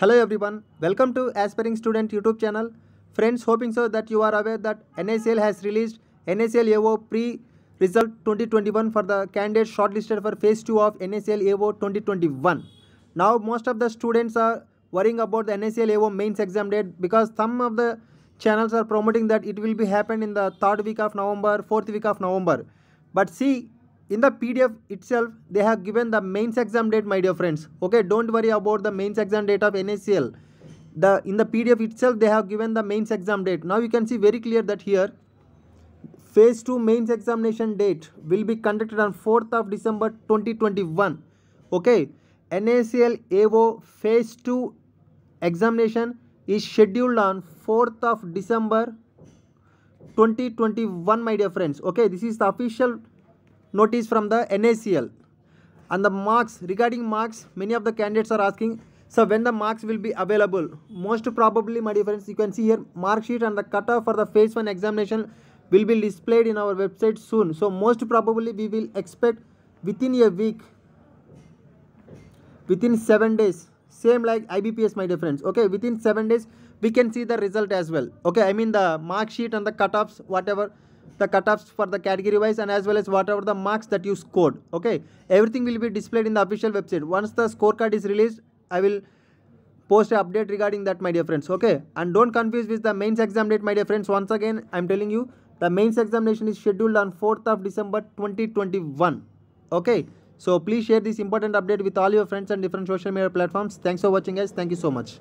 Hello everyone, welcome to Aspiring Student YouTube channel. Friends, hoping so that you are aware that NACL has released NACL AO Pre-Result 2021 for the candidates shortlisted for Phase 2 of NACL AO 2021. Now most of the students are worrying about the NACL AO mains exam date because some of the channels are promoting that it will be happened in the third week of November, fourth week of November. But see, in the pdf itself they have given the mains exam date my dear friends okay don't worry about the mains exam date of NACL the in the pdf itself they have given the mains exam date now you can see very clear that here phase 2 mains examination date will be conducted on 4th of december 2021 okay NACL AVO phase 2 examination is scheduled on 4th of december 2021 my dear friends okay this is the official notice from the NACL. And the marks, regarding marks, many of the candidates are asking, so when the marks will be available? Most probably, my dear friends, you can see here, mark sheet and the cutoff for the phase 1 examination will be displayed in our website soon. So most probably, we will expect within a week, within 7 days, same like IBPS, my dear friends, okay, within 7 days, we can see the result as well, okay, I mean the mark sheet and the cutoffs, whatever, the cutoffs for the category wise and as well as whatever the marks that you scored okay everything will be displayed in the official website once the scorecard is released i will post an update regarding that my dear friends okay and don't confuse with the mains exam date my dear friends once again i'm telling you the mains examination is scheduled on 4th of december 2021 okay so please share this important update with all your friends and different social media platforms thanks for watching guys thank you so much